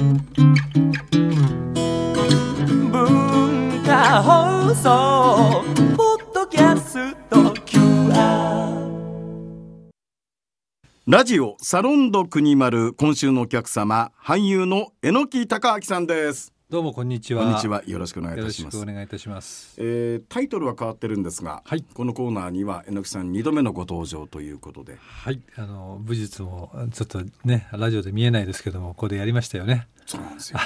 文化放送ポッドキャスト QR ラジオサロンド国丸今週のお客様俳優の榎木隆明さんですどうもこんにちは。こんにちは。よろしくお願いいたします。お願いいたします。えー、タイトルは変わってるんですが、はい、このコーナーにはえのきさん二度目のご登場ということで、はい、あの武術もちょっとねラジオで見えないですけどもここでやりましたよね。そうなんですよ。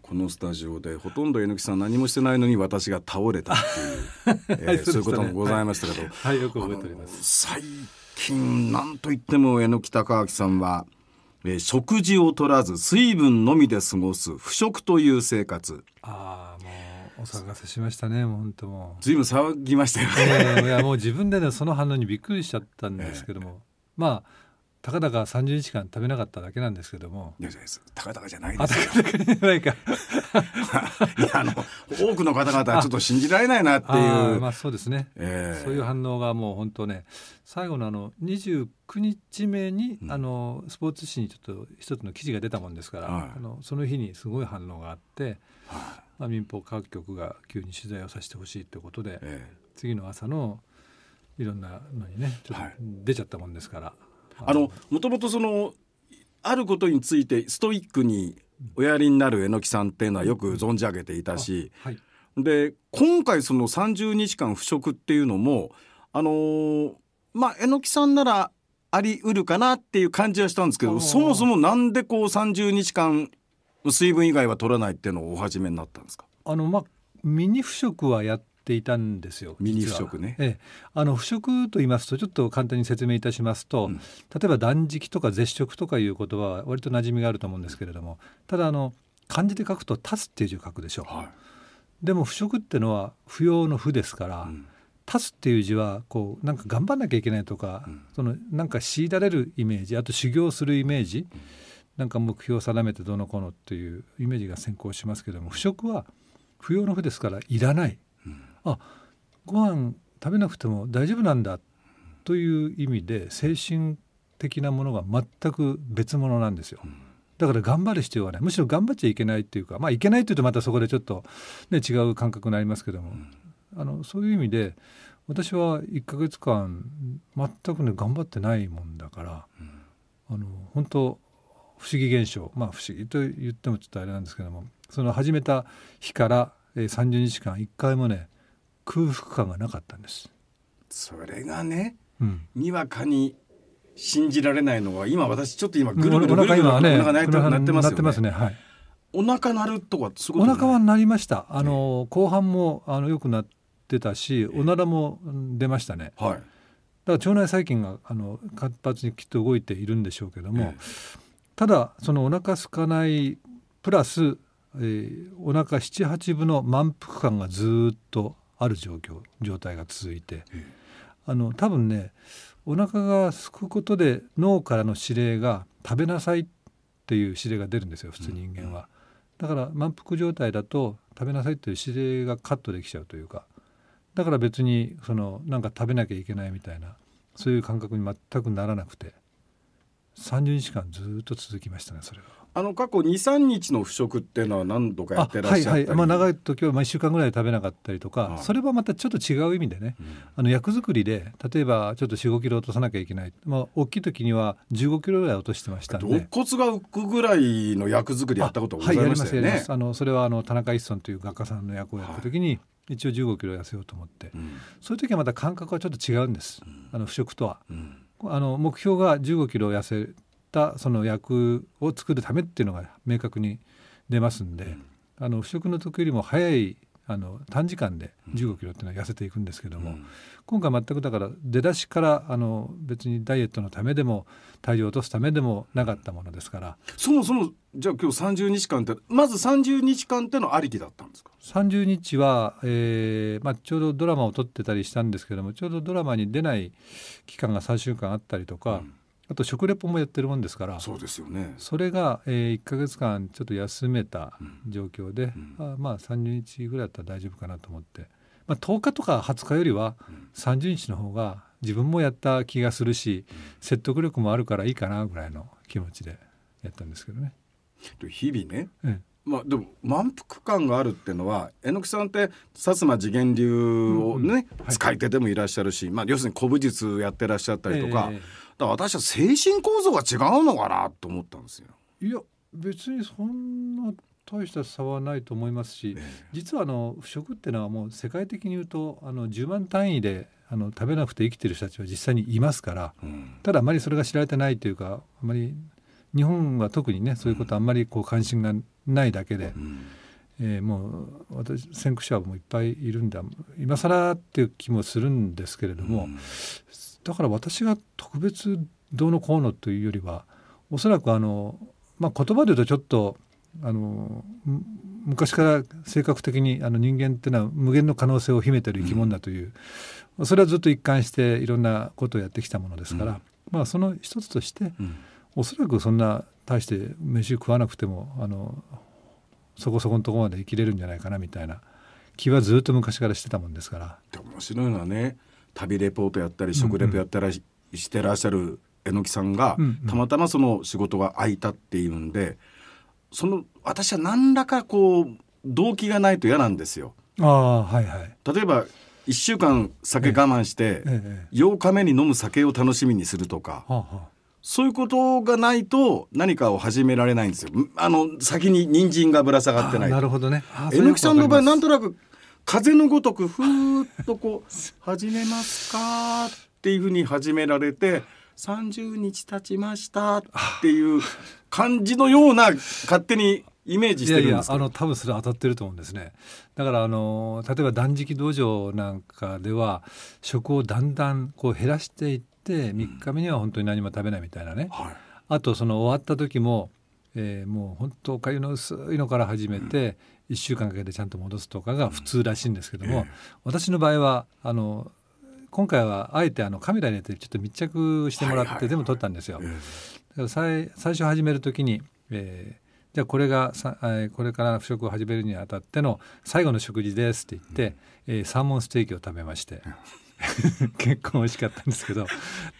このスタジオでほとんどえのきさん何もしてないのに私が倒れたっていう、えーね、そういうこともございましたけど、はい、はい、よく覚えております。最近なんといってもえのき高明さんは。え食事を取らず水分のみで過ごす不食という生活ああもうお騒がせしましたね本当もう随分騒ぎましたよね、えー、いやもう自分でねその反応にびっくりしちゃったんですけども、えー、まあたかだか30日間食べなかっただけなんですけどもいやたかだかじゃないですよたかじゃないかいやあの多くの方々はちょっと信じられないなっていうまあそうですね、えー、そういう反応がもう本当ね最後のあの29日目に、うん、あのスポーツ紙にちょっと一つの記事が出たもんですから、はい、あのその日にすごい反応があって、はい、まあ、民放各局が急に取材をさせてほしいということで、えー、次の朝のいろんなのにねちょっと出ちゃったもんですから。はいあのもともとそのあることについてストイックにおやりになる榎木さんっていうのはよく存じ上げていたし、はい、で今回その30日間腐食っていうのもあのー、まあ榎木さんならありうるかなっていう感じはしたんですけどそもそもなんでこう30日間水分以外は取らないっていうのをお始めになったんですかあの、まあ、ミニ不食はやっていたんですよ。ミニ腐食ね。ええ、あの腐食と言いますとちょっと簡単に説明いたしますと、うん、例えば断食とか絶食とかいう言葉は割と馴染みがあると思うんですけれどもただあの漢字で書くと「立つ」っていう字を書くでしょう。はい、でも腐食ってのは不要の「不」ですから。うん立つっていう字はこうなんか頑張んなきゃいけないとか、うん、そのなんかられるイメージあと修行するイメージ、うん、なんか目標を定めてどのこのっていうイメージが先行しますけども腐食は不要の不ですからいらないあご飯食べなくても大丈夫なんだという意味で精神的なものが全く別物なんですよ。だから頑張る必要はないむしろ頑張っちゃいけないっていうかまあいけないというとまたそこでちょっと、ね、違う感覚になりますけども、あのそういう意味で私は1ヶ月間全くね頑張ってないもんだから、うん、あの本当不思議現象まあ不思議と言ってもちょっとあれなんですけどもその始めた日から30日間1回もね空腹感がなかったんですそれがね、うん、にわかに信じられないのは今私ちょっと今ぐるぐるぐるぐるお腹、ね、ってますね、ね、はいお腹鳴るとかお腹は鳴りましたあの、ね、後半もあの良くなってたしおならも出ましたね、はい、だから腸内細菌があの活発にきっと動いているんでしょうけども、ただそのお腹空かないプラス、えー、お腹七八分の満腹感がずっとある状況状態が続いて、あの多分ねお腹が空くことで脳からの指令が食べなさいっていう指令が出るんですよ普通人間は、うん、だから満腹状態だと食べなさいっていう指令がカットできちゃうというかだから別にそのなんか食べなきゃいけないみたいなそういう感覚に全くならなくて30日間ずっと続きましたねそれは。あの過去二三日の腐食っていうのは何度かやってらっしゃったはいはいまあ、長い時は一週間ぐらい食べなかったりとかそれはまたちょっと違う意味でね、うん、あの役作りで例えばちょっと四五キロ落とさなきゃいけない、まあ、大きい時には十五キロぐらい落としてましたんで肋骨が浮くぐらいの役作りやったことございましたよね、はい、あのそれはあの田中一村という画家さんの役をやった時に、はい一応1 5キロ痩せようと思って、うん、そういう時はまた感覚はちょっと違うんです、うん、あの腐食とは、うん、あの目標が1 5キロ痩せったその役を作るためっていうのが明確に出ますんで、うん、あの腐食の時よりも早いあの短時間で1 5キロっていうのは痩せていくんですけども、うん、今回全くだから出だしからあの別にダイエットのためでも体重を落とすためでもなかったものですから、うん、そもそもじゃあ今日30日間ってまず30日間ってのありきだったんですか30日は、えーまあ、ちょうどドラマを撮ってたりしたんですけどもちょうどドラマに出ない期間が3週間あったりとか、うあと食レポもやってるもんですからそうですよねそれが、えー、1か月間ちょっと休めた状況で、うん、あまあ30日ぐらいだったら大丈夫かなと思って、まあ、10日とか20日よりは30日の方が自分もやった気がするし、うん、説得力もあるからいいかなぐらいの気持ちでやったんですけどね。日々ね、うん、まあ、でも満腹感があるっていうのは榎木さんって薩摩次元流をね、うんうん、使い手でもいらっしゃるし、まあ、要するに古武術やってらっしゃったりとか、えー、だから私は精神構造が違うのかなと思ったんですよ。いや別にそんな大した差はないと思いますし、ええ、実はあの腐食っていうのはもう世界的に言うとあの10万単位であの食べなくて生きてる人たちは実際にいますから、うん、ただあまりそれが知られてないというかあまり日本は特にねそういうことあんまりこう関心がないだけで、うん、えー、もう私先駆者はもういっぱいいるんだ今更っていう気もするんですけれども、うだから私が特別どうのこうのというよりはおそらくあの、まあ、言葉で言うとちょっとあの昔から性格的にあの人間っていうのは無限の可能性を秘めてる生き物だという、うん、それはずっと一貫していろんなことをやってきたものですから、うん、まあその一つとして、うん、おそらくそんな大して飯食わなくてもあのそこそこのとこまで生きれるんじゃないかなみたいな気はずっと昔からしてたもんですから。面白いのはね旅レポートやったり食レポやったりしてらっしゃる榎木さんが、たまたまその仕事が空いたっていうんでその私は何らかこう動機がないと嫌なんですよ。あはいはい、例えば1週間酒我慢して、8日目に飲む酒を楽しみにするとか、はあはあ、そういうことがないと何かを始められないんですよあの先に人参がぶら下がってないなるほどねえのきさんの場合なんとなく風のごとくふーっとこう「始めますか」っていうふうに始められて30日経ちましたっていう感じのような勝手にイメージしていやあの多分それ当たってると思うんですねだからあの例えば断食道場なんかでは食をだんだんこう減らしていって3日目には本当に何も食べないみたいなね、うんはい、あとその終わった時も、えー、もう本当おかゆの薄いのから始めて、1週間かけてちゃんと戻すとかが普通らしいんですけども、私の場合はあの今回はあえてあのカメラに入れてちょっと密着してもらって全部撮ったんですよ。最初始める時に、えーじゃあこれがさ、えこれから食を始めるにあたっての最後の食事ですって言って、うん、えー、サーモンステーキを食べまして 結構美味しかったんですけど食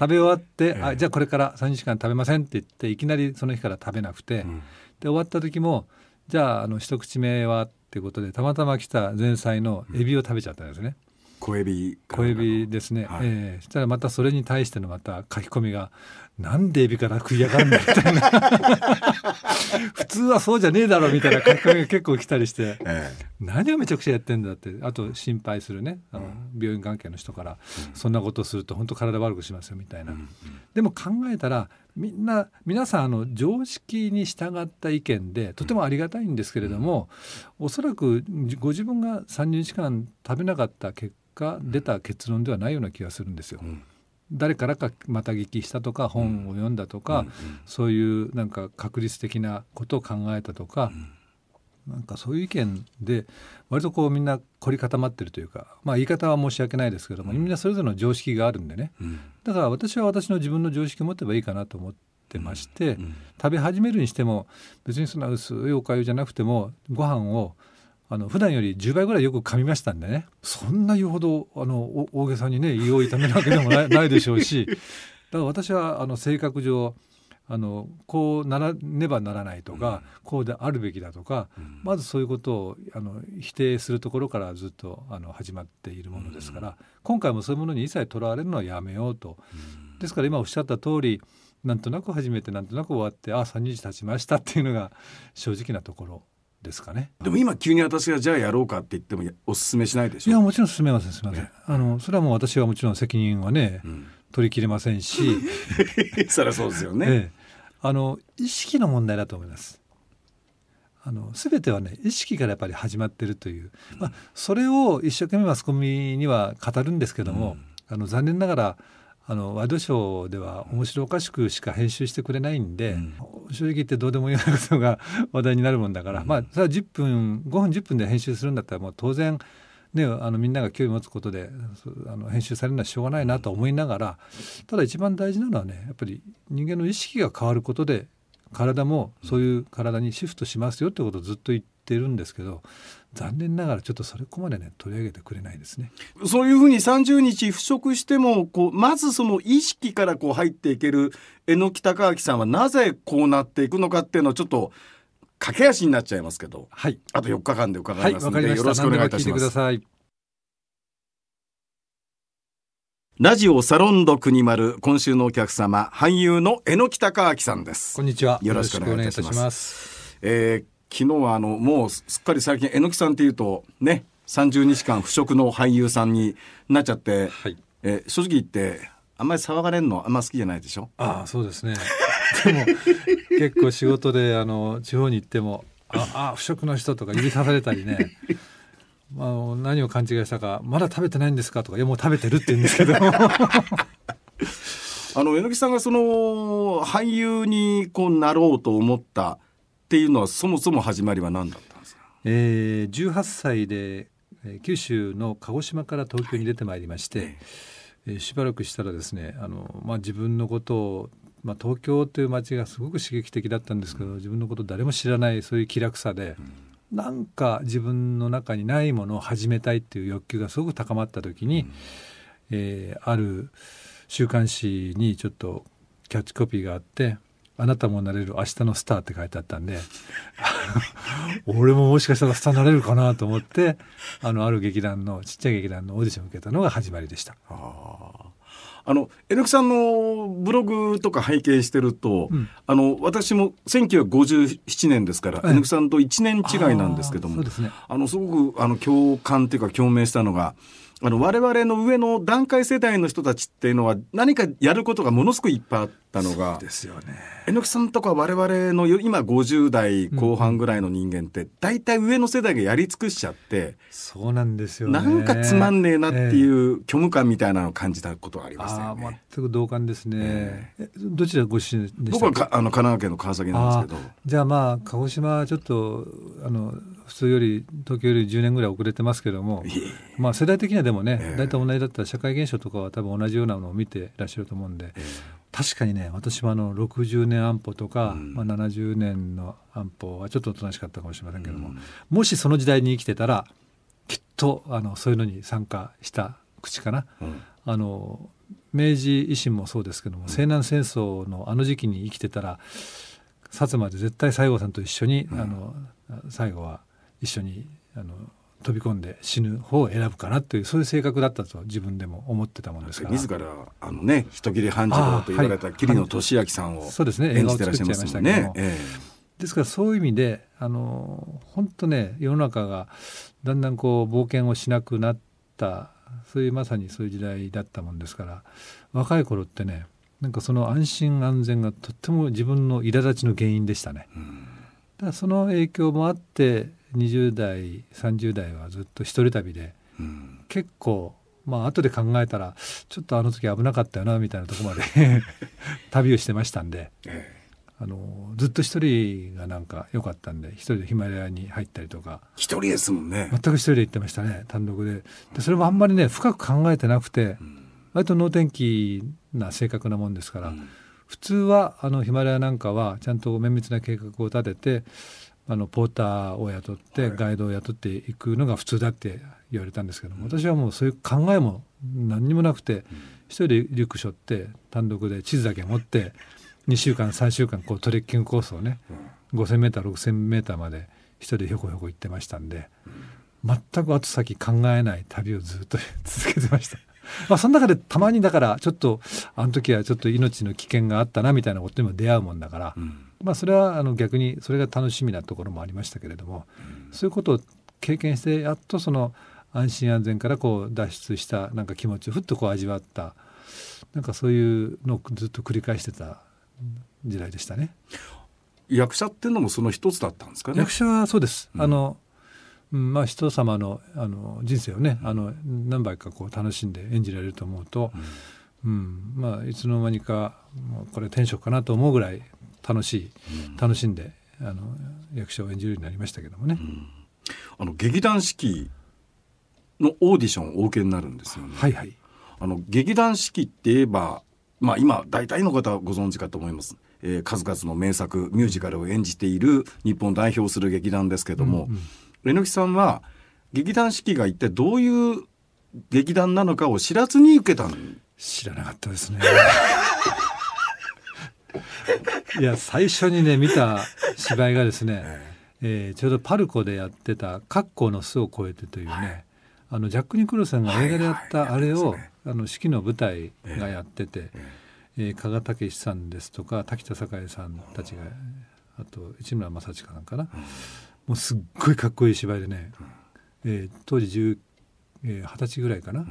べ終わって、えー、あじゃあこれから3日間食べませんって言っていきなりその日から食べなくて、うん、で終わった時もじゃああの一口目はってことでたまたま来た前菜のエビを食べちゃったんですね。小エビ小エビですね、はい、えー、したらまたそれに対してのまた書き込みが「なんでエビから食いやがるんだ」みたいな 普通はそうじゃねえだろみたいな書き込みが結構来たりして、ええ、何をめちゃくちゃやってんだってあと心配するねあの、病院関係の人から、そんなことすると本当体悪くしますよみたいな、でも考えたらみんな皆さんあの常識に従った意見でとてもありがたいんですけれども、うおそらくご自分が30日間食べなかった結果出た結論ではないような気がするんですよ。誰からかまた聞きしたとか本を読んだとか、そういうなんか確率的なことを考えたとか、なんかそういう意見で割とこうみんな凝り固まってるというか、まあ、言い方は申し訳ないですけども、みんなそれぞれの常識があるんでね、うん、だから私は私の自分の常識を持てばいいかなと思ってまして、うんうん、食べ始めるにしても別にそんな薄いおかゆじゃなくてもご飯をあの普段より10倍ぐらいよく噛みましたんでねそんな言うほどあの大げさにね胃を痛めるわけでもないないでしょうしだから私はあの性格上あのこうならねばならないとか、うん、こうであるべきだとか、うん、まずそういうことをあの否定するところからずっとあの始まっているものですから、うん、今回もそういうものに一切とらわれるのはやめようと。ですから今おっしゃった通りなんとなく始めてなんとなく終わってああ3日経ちましたっていうのが正直なところですかね。でも今急に私がじゃあやろうかって言ってもお勧めしないでしょいやもちろん勧めませんすみません。あのそれはもう私はもちろん責任はね、取りきれませんし そりゃそうですよね。ええあの意識の問題だと思います。あの全てはね意識からやっぱり始まってるという、まあ、それを一生懸命マスコミには語るんですけども、うん、あの残念ながらあのワイドショーでは面白おかしくしか編集してくれないんで、うん、正直言ってどうでもいいようなことが話題になるもんだから、うん、まあそれは10分5分10分で編集するんだったらもう当然ね、あのみんなが興味持つことであの編集されるのはしょうがないなと思いながらただ一番大事なのはねやっぱり人間の意識が変わることで体もそういう体にシフトしますよってことをずっと言ってるんですけど残念ながらちょっとそれこまでね取り上げてくれないですねそういうふうに30日腐食してもこうまずその意識からこう入っていける榎木隆明さんはなぜこうなっていくのかっていうのをちょっと駆け足になっちゃいますけど、はい、あと4日間で伺いますので、はい、よろしくお願いいたしますラジオサロンド国丸今週のお客様俳優の榎木孝明さんですこんにちはよろしくお願いいたしますしえ昨日はあのもうすっかり最近榎木さんっていうとね30日間不職の俳優さんになっちゃって、はい、え正直言ってあんまり騒がれるのあんま好きじゃないでしょああそうですねでも結構仕事であの地方に行っても「ああ不食の人」とか指さされたりね。まあ、何を勘違いしたか「まだ食べてないんですか?」とか「いやもう食べてる」って言うんですけど あの榎木さんがその俳優にこうなろうと思ったっていうのはそもそも始まりは何だったんですか、えー、18歳で九州の鹿児島から東京に出てまいりまして、はえー、しばらくしたらですねあの、まあ、自分のことをまあ、東京という街がすごく刺激的だったんですけど、自分のこと誰も知らないそういう気楽さで、うなんか自分の中にないものを始めたいっていう欲求がすごく高まった時に、うえー、ある週刊誌にちょっとキャッチコピーがあって「あなたもなれる明日のスター」って書いてあったんで 俺ももしかしたらスターになれるかなと思ってあのある劇団のちっちゃい劇団のオーディションを受けたのが始まりでした。ああの榎木さんのブログとか拝見してると、うん、あの私も1957年ですから、エい、ク木さんと1年違いなんですけども、ね、あのすごくあの共感というか共鳴したのが。あの我々の上の段階世代の人たちっていうのは何かやることがものすごくいっぱいあったのがですよね榎木さんとか我々の今50代後半ぐらいの人間って大体、うん、上の世代がやり尽くしちゃってそうなんですよ、ね、なんかつまんねえなっていう虚無感みたいなのを感じたことがありますたよね。全く同感ですね、えー、どちらご出身でした僕はかあの神奈川県の川崎なんですけどじゃあまあ鹿児島ちょっとあの普通より東京より10年ぐらい遅れてますけども、まあ、世代的にはでもね、大体同じだったら社会現象とかは多分同じようなのを見てらっしゃると思うんで、確かにね私はあの60年安保とか、うん、まあ、70年の安保はちょっとおとなしかったかもしれませんけども、うん、もしその時代に生きてたらきっとあのそういうのに参加した口かな、うん、あの明治維新もそうですけども、西南戦争のあの時期に生きてたら薩摩で絶対西郷さんと一緒に、あの最後は一緒にあの飛び込んで死ぬ方を選ぶかなというそういう性格だったと自分でも思ってたもんですから自らあのね人斬り半次郎と言われた桐野俊明さんをそうですね演じてらっしゃいましたね。ええ、ですからそういう意味であの本当ね世の中がだんだんこう冒険をしなくなったそういうまさにそういう時代だったもんですから若い頃ってねなんかその安心安全がとっても自分の苛立ちの原因でしたね。うん、だその影響もあって20代30代はずっと一人旅で、うん、結構まあ後で考えたらちょっとあの時危なかったよなみたいなとこまで 旅をしてましたんで、ええ、あのずっと一人がなんか良かったんで一人でヒマラヤに入ったりとか一人ですもんね全く一人で行ってましたね単独ででそれもあんまりね深く考えてなくて、うん、割と能天気な性格なもんですから、うん、普通はあのヒマラヤなんかはちゃんと綿密な計画を立ててあのポーターを雇ってガイドを雇っていくのが普通だって言われたんですけども、私はもうそういう考えも何にもなくて、一人でリュック背負って単独で地図だけ持って2週間3週間こうトレッキングコースをね 5,000m6,000m まで一人でひょこひょこ行ってましたんで全く後先考えない旅をずっと 続けてました。まあ、その中でたまにだからちょっとあの時はちょっと命の危険があったなみたいなことにも出会うもんだから、うまあ、それはあの逆にそれが楽しみなところもありましたけれども、うん、そういうことを経験してやっとその安心安全からこう脱出したなんか気持ちをふっとこう味わったなんかそういうのをずっと繰り返してた時代でしたね。役者っていうのもその一つだったんですかね。役者はそうです。うん、あの、まあ人様のあの人生をね、あの何倍かこう楽しんで演じられると思うと、うん、うん、まあいつの間にかもうこれ転職かなと思うぐらい楽しい、うん、楽しんであの役者を演じるようになりましたけどもね。うん、あの劇団四季のオーディションをお受けになるんですよね。はいはい、あの劇団四季って言えば、まあ、今大体の方はご存知かと思います。えー、数々の名作ミュージカルを演じている日本を代表する劇団ですけども、うんうん、さんは劇団四季が一体どういう劇団なのかを知らずに受けた知らなかったですね。いや最初にね見た芝居がですね、ええー、ちょうどパルコでやってた「格好の巣を越えて」というね、はい、あのジャック・ニクロさんが映画でやったあれを、はいはいね、あのの舞台がやってて、ええー、加賀武さんですとか滝田栄さんたちがあと市村正親なんかな、うん、もうすっごいかっこいい芝居でね、うん、えー、当時二十、えー、歳ぐらいかな、う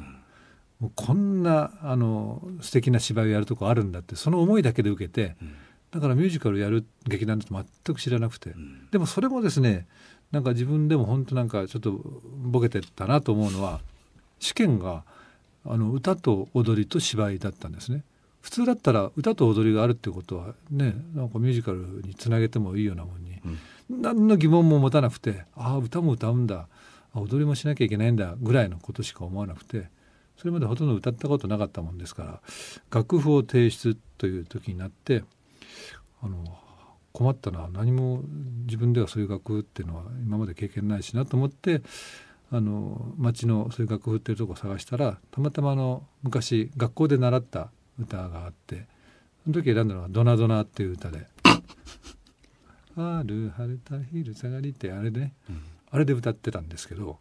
もうこんなあの素敵な芝居をやるとこあるんだってその思いだけで受けて、うん、だからミュージカルやる劇団だと全く知らなくて、うん、でもそれもですねなんか自分でも本当なんかちょっとボケてたなと思うのは試験があの歌と踊りと芝居だったんですね。普通だったら歌と踊りがあるってことはねなんかミュージカルにつなげてもいいようなもんに、うん、何の疑問も持たなくてああ歌も歌うんだ踊りもしなきゃいけないんだぐらいのことしか思わなくてそれまでほとんど歌ったことなかったもんですから楽譜を提出という時になってあの困ったな何も自分ではそういう楽譜っていうのは今まで経験ないしなと思ってあの町のそういう楽譜っていうとこ探したらたまたまの昔学校で習った歌があってその時選んだのが「ドナドナ」っていう歌で「あ晴れた昼下がり」ってあれで、ね、うん、あれで歌ってたんですけど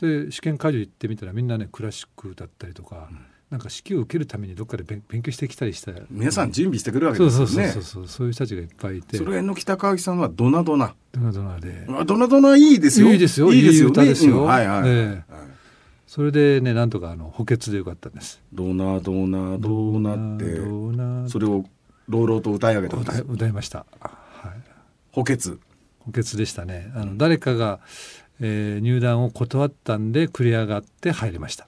で試験会場行ってみたらみんなねクラシックだったりとか、うん、なんか式を受けるためにどっかで勉強してきたりした皆さん準備してくるわけですよねそうそうそうそういう人たちがいっぱいいてそれの北川さんはドナドナドナドナで、まあ、ドナドナいいですよいいですよいいですよ、いいですよ、うん、はいはい、ね、それでねなんとかあの補欠でよかったんですドナドナドナってそれを朗々と歌い上げたんです歌いました、はい、補欠補欠でしたねあの、誰かがえー、入団を断ったんで繰り上がって入りました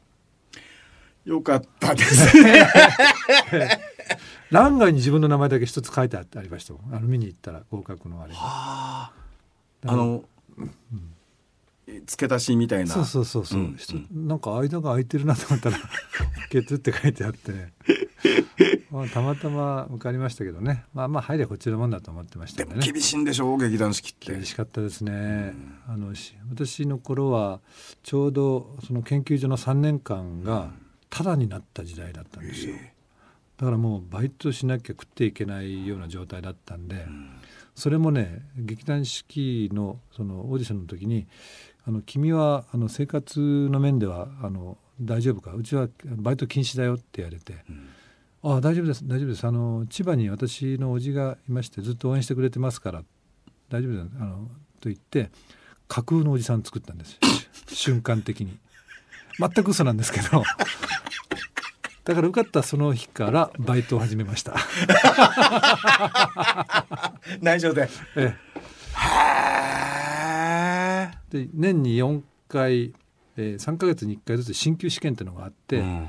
よかったですね 欄外に自分の名前だけ一つ書いてあってありましたあの見に行ったら合格のあれあの、うん、付け足しみたいなそうそうそうそう、うん、なんか間が空いてるなと思ったら「補ツ」って書いてあって、ね、まあ、たまたま受かりましたけどね、まあ、まあ入れこっちのもんだと思ってました、ね、厳しいんでしょう劇団四季って厳しかったですね、あの私の頃はちょうどその研究所の3年間がタダになった時代だったんですよ、だからもうバイトしなきゃ食っていけないような状態だったんで、それもね劇団四季のそのオーディションの時に「あの君はあの生活の面ではあの大丈夫かうちはバイト禁止だよ」って言われて。うんあ大丈夫です大丈夫ですあの千葉に私の叔父がいましてずっと応援してくれてますから大丈夫ですあのと言って架空のおじさん作ったんです 瞬間的に全く嘘なんですけど だから受かったその日からバイトを始めました 内緒で、ええ、で年に4回、えー、3か月に1回ずつ進級試験っていうのがあって、うん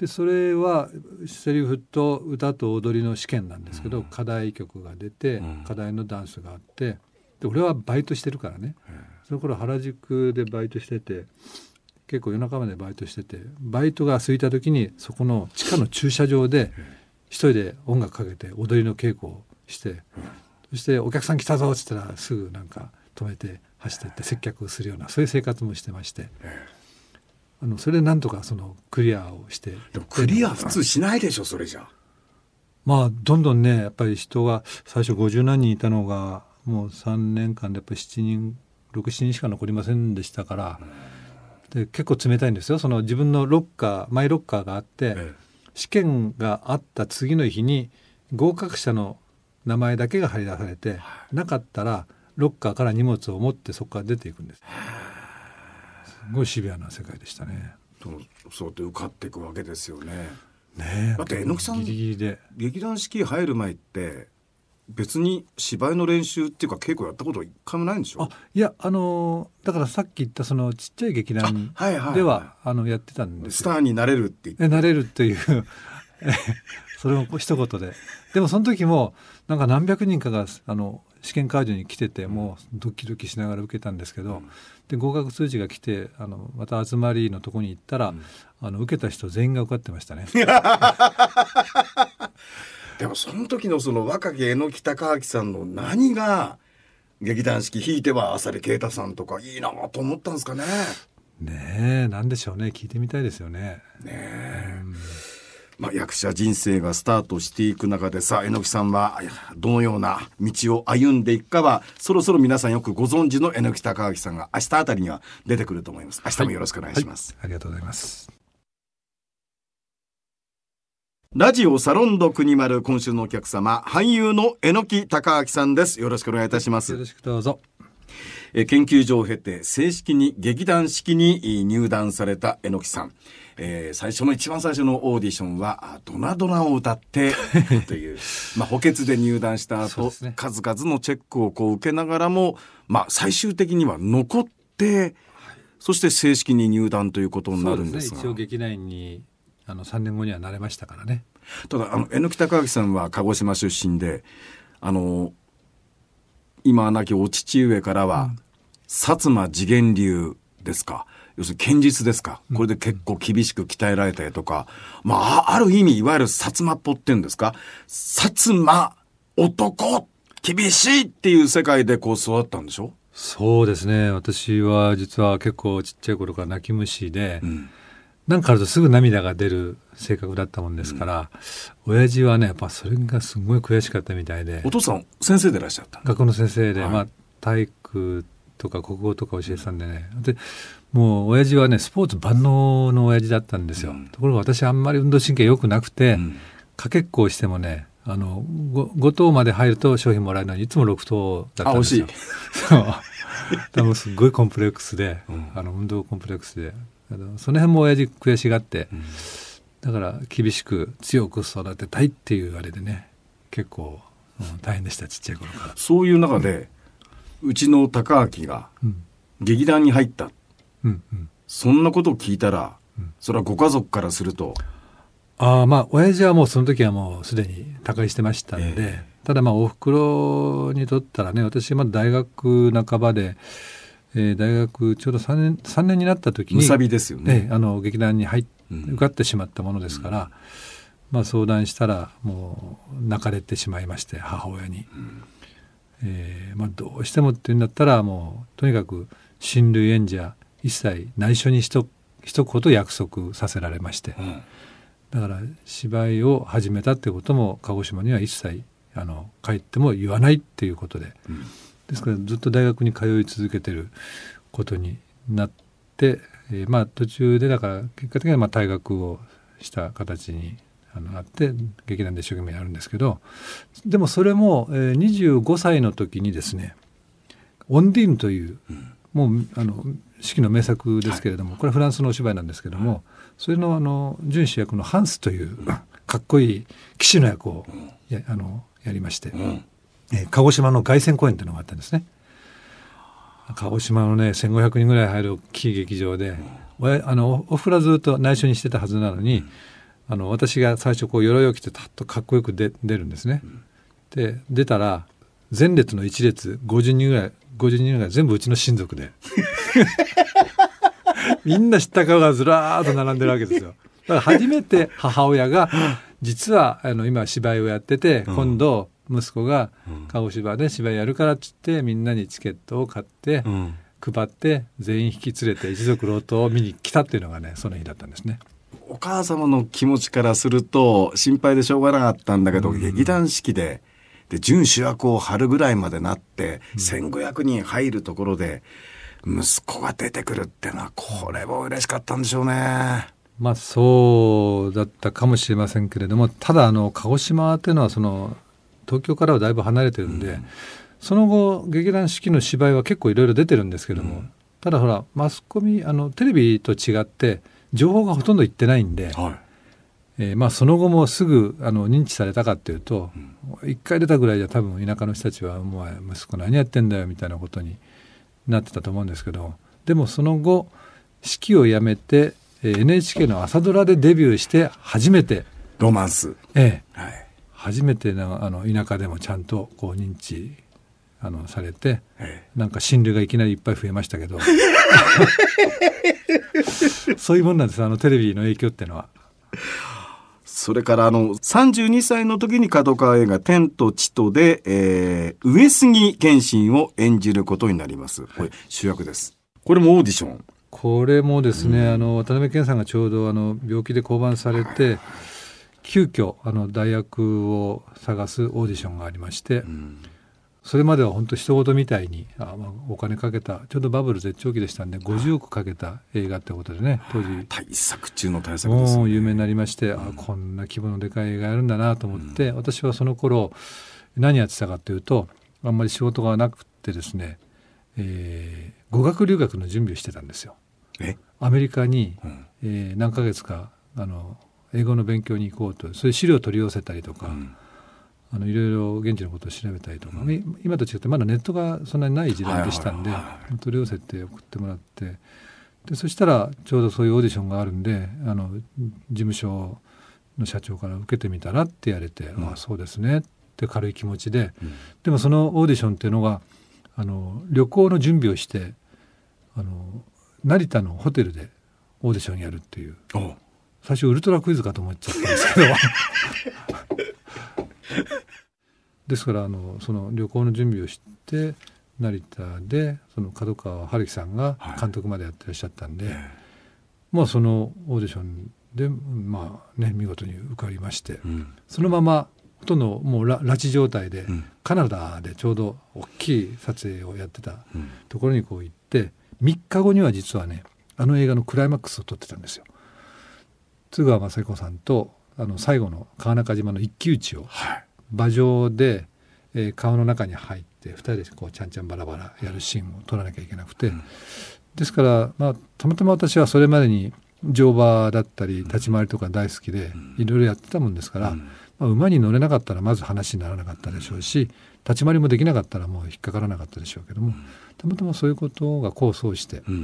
でそれはセリフと歌と踊りの試験なんですけど、うん、課題曲が出て、課題のダンスがあってで俺はバイトしてるからね、その頃原宿でバイトしてて結構夜中までバイトしててバイトが空いた時にそこの地下の駐車場で一人で音楽かけて踊りの稽古をして、そして「お客さん来たぞ」っつったらすぐなんか止めて走ってって接客をするようなそういう生活もしてまして。あのそれなんとかそのクリアをしてでもクリア普通しないでしょそれじゃまあどんどんねやっぱり人が最初50何人いたのがもう3年間でやっぱり7人67人しか残りませんでしたから、で結構冷たいんですよその自分のロッカーマイロッカーがあって、ええ、試験があった次の日に合格者の名前だけが貼り出されて、なかったらロッカーから荷物を持ってそこから出ていくんです。ごいシビアな世界でしたね。そうやって受かっていくわけですよね。ねだって榎木さんギリギリで劇団四季入る前って別に芝居の練習っていうか稽古やったこと一回もないんでしょあいやあのだからさっき言ったそのちっちゃい劇団ではあ、はいはい、あのやってたんですスターになれるって言ってなれるっていう それも一言ででもその時もなんか何百人かがあの試験会場に来ててもうドキドキしながら受けたんですけど、うん、で合格通知が来てあのまた集まりのとこに行ったら、うん、あの受けた人全員が受かってましたね。でもその時のその若き榎木隆明さんの何が劇団四季ひいては浅利啓太さんとかいいなと思ったんですかね。ねえ何でしょうね聞いてみたいですよね。ねえ。うんまあ、役者人生がスタートしていく中でさ榎木さんはどのような道を歩んでいくかはそろそろ皆さんよくご存知の榎木隆明さんが明日あたりには出てくると思います明日もよろしくお願いします、はいはい、ありがとうございますラジオサロンド国丸今週のお客様俳優の榎木隆明さんですよろしくお願いいたしますよろしくどうぞえ研究所を経て正式に劇団式に入団された榎木さん。えー、最初の一番最初のオーディションは「ドナドナ」を歌って という、まあ、補欠で入団した後、ね、数々のチェックをこう受けながらも、まあ、最終的には残って、はい、そして正式に入団ということになるんですが、ね、一応劇団員にあの3年後にはなれましたからねただあの榎木隆明さんは鹿児島出身であの今亡きお父上からは、薩摩次元流ですか。要するに堅実ですか。これで結構厳しく鍛えられたりとか、まあ、ある意味、いわゆる薩摩っぽっていうんですか。薩摩男厳しいっていう世界でこう育ったんでしょそうですね。私は実は結構ちっちゃい頃から泣き虫で、うんんかあるとすぐ涙が出る性格だったもんですから、うん、親父はねやっぱそれがすごい悔しかったみたいでお父さん先生でいらっしゃった学校の先生で、はい、まあ、体育とか国語とか教えてたんでねでもう親父はねスポーツ万能の親父だったんですよ、うん、ところが私あんまり運動神経良くなくて、うん、かけっこをしてもねあの 5, 5等まで入ると商品もらえるのにいつも6等だったんですよ。あ惜しい多分 すごいコンプレックスで、うん、あの運動コンプレックスであのその辺も親父悔しがって、うん、だから厳しく強く育てたいっていうあれでね結構、うん、大変でしたちっちゃい頃からそういう中で、うちの高明が劇団に入った、うんうん、そんなことを聞いたら、それはご家族からするとああまあ親父はもうその時はもうすでに他界してましたんで、えー、ただまあおふくろにとったらね私まだ大学半ばでえー、大学ちょうど3年 ,3 年になった時にむさびですよね、えー、あの劇団に入っ、受かってしまったものですから、うん、まあ、相談したらもう泣かれてしまいまして母親に、うん、えー、まあ、どうしてもっていうんだったらもうとにかく親類縁者一切内緒にしとしとくことを約束させられまして、うん、だから芝居を始めたってことも鹿児島には一切あの帰っても言わないっていうことで。うんですからずっと大学に通い続けてることになって、えー、まあ途中でだから結果的にはまあ退学をした形にあのあって劇団で一生懸命やるんですけどでもそれも、えー、25歳の時にですね「オンディーム」という、うん、もうあの季の名作ですけれども、はい、これフランスのお芝居なんですけども、はい、それのあの準主役のハンスという、うん、かっこいい騎士の役をや,、あのやりまして、うん、えー、鹿児島の凱旋公演っていうのがあったんですね。鹿児島のね1,500人ぐらい入る大きい劇場で、うん、あのおふらずっと内緒にしてたはずなのに、うん、あの私が最初こう鎧を着てたっとかっこよく出るんですね。うん、で出たら前列の1列50人ぐらい50人ぐらい全部うちの親族で みんな知った顔がずらーっと並んでるわけですよ。だから初めて母親が実はあの今芝居をやってて今度息子が鹿児島で芝居やるからっつってみんなにチケットを買って、配って全員引き連れて一族郎党を見に来たっていうのがねその日だったんですね。お母様の気持ちからすると心配でしょうがなかったんだけど、うん、劇団四季でで準主役を張るぐらいまでなって、うん、1,500人入るところで息子が出てくるってのはこれも嬉しかったんでしょうね。まあそうだったかもしれませんけれどもただあの鹿児島っていうのはその東京からはだいぶ離れてるんで、うん、その後劇団四季の芝居は結構いろいろ出てるんですけども、うん、ただほらマスコミあのテレビと違って情報がほとんどいってないんで、はい、えー、まあ、その後もすぐあの認知されたかっていうと、うん、1回出たぐらいじゃ多分田舎の人たちは「お前息子何やってんだよ」みたいなことになってたと思うんですけどでもその後四季をやめて NHK の朝ドラでデビューして初めてロマンス、ええはい、初めてのあの田舎でもちゃんとこう認知あのされて、ええ、なんか親類がいきなりいっぱい増えましたけど そういうもんなんですあのテレビの影響っていうのは。それからあの32歳の時に角川映画「天と地とで」えー、上杉謙信を演じることになります。これ主役です。これもオーディションこれもですね、うん、あの渡辺謙さんがちょうどあの病気で降板されて、はい急遽あの大学を探すオーディションがありまして、うん、それまでは本当人事みたいにあ、まあ、お金かけたちょうどバブル絶頂期でしたんで50億かけた映画ってことでね当時対策中の対策です、ね、有名になりまして、うん、あこんな規模のでかい映画やるんだなと思って、うん、私はその頃何やってたかというとあんまり仕事がなくてですね、えー、語学留学の準備をしてたんですよ。アメリカに、うん、えー、何ヶ月かあの英語の勉強に行こうとそういう資料を取り寄せたりとか、うん、あのいろいろ現地のことを調べたりとか、うん、今と違ってまだネットがそんなにない時代でしたんで、取り寄せて送ってもらってでそしたらちょうどそういうオーディションがあるんであの事務所の社長から受けてみたらって言われて、うん、ああそうですねって軽い気持ちで、でもそのオーディションっていうのがあの旅行の準備をしてあの成田のホテルでオーディションやるっていう。最初ウルトラクイズかと思っちゃったんですけど ですからあのその旅行の準備をして成田でその角川春樹さんが監督までやってらっしゃったんで、はい、まあそのオーディションでまあね見事に受かりまして、うん、そのままほとんどもう拉致状態で、うん、カナダでちょうど大きい撮影をやってたところにこう行って3日後には実はねあの映画のクライマックスを撮ってたんですよ。津川雅彦さんとあの最後の川中島の一騎打ちを、はい、馬上で、えー、川の中に入って2人でこうちゃんちゃんバラバラやるシーンを撮らなきゃいけなくて、うん、ですから、まあ、たまたま私はそれまでに乗馬だったり立ち回りとか大好きで、いろいろやってたもんですから、うん、まあ、馬に乗れなかったらまず話にならなかったでしょうし立ち回りもできなかったらもう引っかからなかったでしょうけども、うん、たまたまそういうことが功を奏して受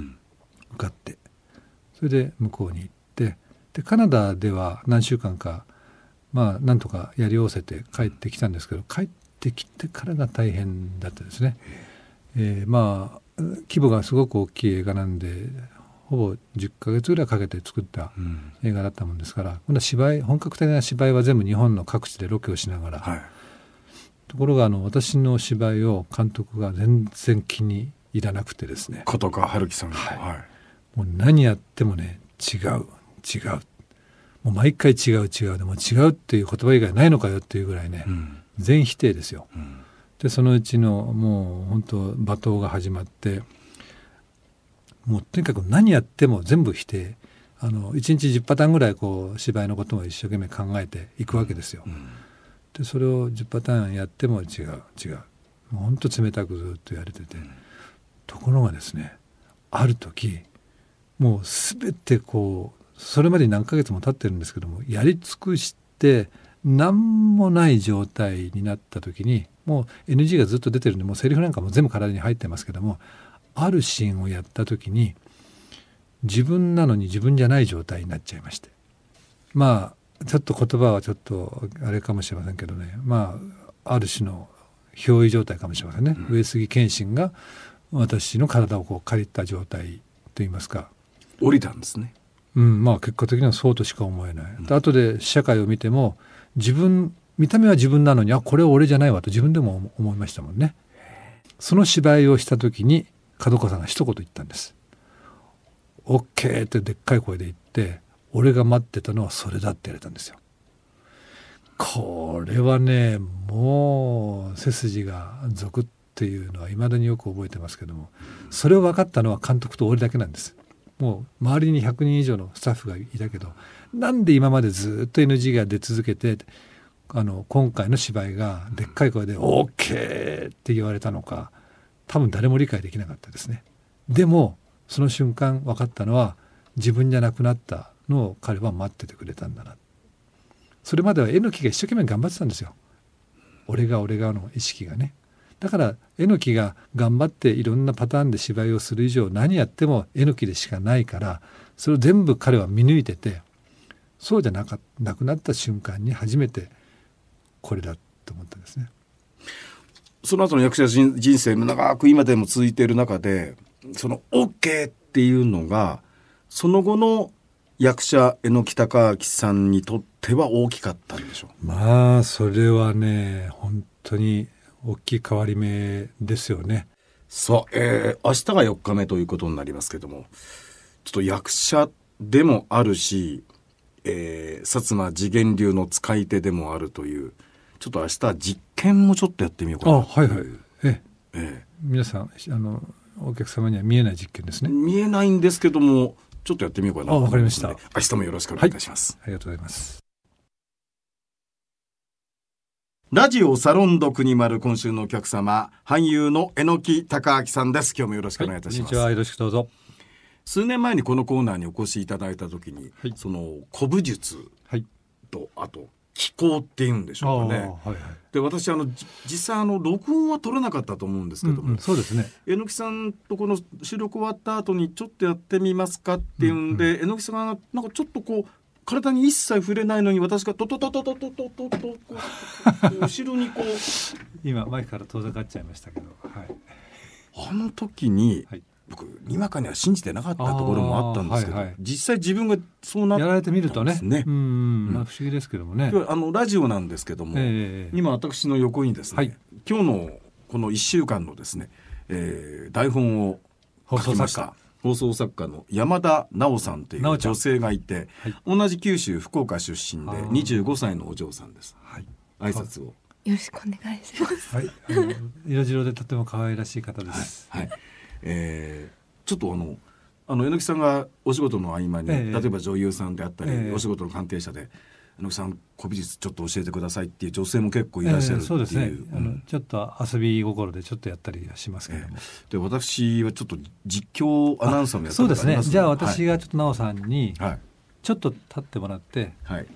かって、それで向こうに行って。でカナダでは何週間かまあなんとかやり合わせて帰ってきたんですけど帰ってきてからが大変だったですね。えー、まあ規模がすごく大きい映画なんでほぼ10ヶ月ぐらいかけて作った映画だったもんですから、うん、今度は芝居本格的な芝居は全部日本の各地でロケをしながら、はい、ところがあの私の芝居を監督が全然気に入らなくてですね琴川春樹さんが、はい、はい、もう何やってもね違う違うもう毎回違う違うでも違うっていう言葉以外ないのかよっていうぐらいね、うん、全否定ですよ。うん、でそのうちのもう本当罵倒が始まってもうとにかく何やっても全部否定あの1日10パターンぐらいこう芝居のことも一生懸命考えていくわけですよ。うん、でそれを10パターンやっても違う違うもうほんと冷たくずっとやれてて、ところがですねある時もう全てこうそれまで何ヶ月も経ってるんですけどもやり尽くして何もない状態になった時にもう NG がずっと出てるんでもうセリフなんかも全部体に入ってますけどもあるシーンをやった時に自分なのに自分じゃない状態になっちゃいましてまあちょっと言葉はちょっとあれかもしれませんけどねまあある種の憑依状態かもしれませんね、うん、上杉謙信が私の体をこう借りた状態といいますか降りたんですねうん、まあ結果的にはそうとしか思えない。うん、後で社会を見ても自分見た目は自分なのにあこれは俺じゃないわと自分でも思いましたもんね。その芝居をした時に角川さんが一言言ったんです。OK ってでっかい声で言って俺が待ってたのはそれだって言われたんですよ。これはねもう背筋がゾクっていうのはいまだによく覚えてますけどもそれを分かったのは監督と俺だけなんです。もう周りに100人以上のスタッフがいたけどなんで今までずっと NG が出続けてあの今回の芝居がでっかい声で「OK!」って言われたのか多分誰も理解できなかったですね。でもその瞬間分かったのは自分じゃなくなったのを彼は待っててくれたんだなそれまではえのきが一生懸命頑張ってたんですよ。俺が俺がの意識がね。だからえのきが頑張っていろんなパターンで芝居をする以上何やってもえのきでしかないからそれを全部彼は見抜いててそうじゃなかなくなった瞬間に初めてこれだと思ったんですね。その後の役者人生も長く今でも続いている中でその OK っていうのがその後の役者榎木隆明さんにとっては大きかったんでしょうまあそれはね本当に大きい変わり目ですよね。さあ、えー、明日が4日目ということになりますけども、ちょっと役者でもあるし、えー、薩摩次元流の使い手でもあるという、ちょっと明日実験もちょっとやってみようかな。あ、はいはい。ええええ、皆さん、あの、お客様には見えない実験ですね。見えないんですけども、ちょっとやってみようかな。あ、わかりました。明日もよろしくお願いいたします、はい。ありがとうございます。ラジオサロンド国丸今週のお客様俳優の榎木隆明さんです今日もよろしくお願いいたします、はい、よろしくどうぞ数年前にこのコーナーにお越しいただいた時に、はい、その古武術と、あと気候っていうんでしょうかね、はいはい、で私あの実際あの録音は取れなかったと思うんですけども、うんうん、そうですね榎木さんとこの収録終わった後にちょっとやってみますかっていうんで、うんうん、榎木さんがなんかちょっとこう体に一切触れないのに私がトトトトトトトトト後ろにこう今前から遠ざかっちゃいましたけど、はい、あの時に、はい、僕にわかには信じてなかったところもあったんですけど、はいはい、実際自分がそうなっ、やられてみるとねうん、まあ、不思議ですけどもねあのラジオなんですけども、えー、今私の横にですね、はい、今日のこの1週間のですね、えー、台本を書きました。放送作家の山田奈緒さんという女性がいて、はい、同じ九州福岡出身で25歳のお嬢さんです。はい、挨拶をよろしくお願いします。はい、色白でとても可愛らしい方です。はい、はい、えー、ちょっとあのあの榎木さんがお仕事の合間に、えー、例えば女優さんであったり、えー、お仕事の関係者で猪木さん古美術ちょっと教えてくださいっていう女性も結構いらっしゃる、えそうですね、うん、あのちょっと遊び心でちょっとやったりしますけども、えー、で私はちょっと実況アナウンサーもやったますそうですねじゃあ私がちょっと奈緒さんに、はい、ちょっと立ってもらって、はい、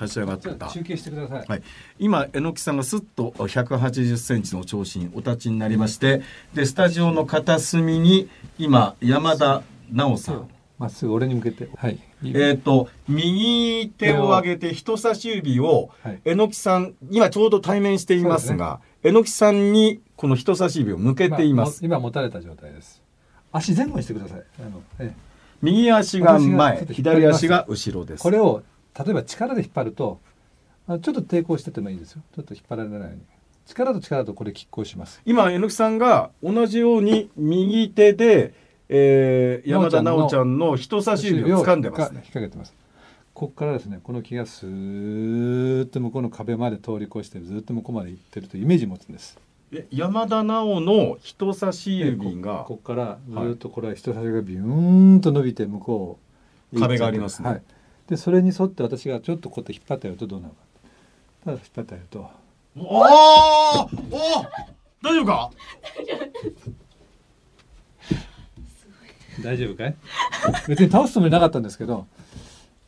立ち上がった中継してください、はい、今榎木さんがすっと1 8 0ンチの長身お立ちになりましてでスタジオの片隅に今山田奈緒さんまっすぐ俺に向けてはいえっ、ー、と、右手を上げて人差し指を、えのきさん、今ちょうど対面していますが、えのきさんにこの人差し指を向けています。今、今持たれた状態です。足前後にしてください。あのええ、右足が前、左足が後ろです。これを、例えば力で引っ張ると、ちょっと抵抗しててもいいですよ。ちょっと引っ張られないように。力と力とこれ拮抗します。今、えのきさんが同じように右手で、えー、山田奈緒ちゃんの人差し指を掴んでますね。引っ掛けてます。ここからですねこの気がスーッと向こうの壁まで通り越してずっと向こうまで行ってるとイメージ持つんです。え山田奈緒の人差し指がここからずっとこれは人差し指がビューンと伸びて向こう壁がありますね。はい、でそれに沿って私がちょっとこうやって引っ張ってやるとどうなるか。ただ引っ張ってやると。おおお大丈夫か大丈夫かい 別に倒すつもりなかったんですけど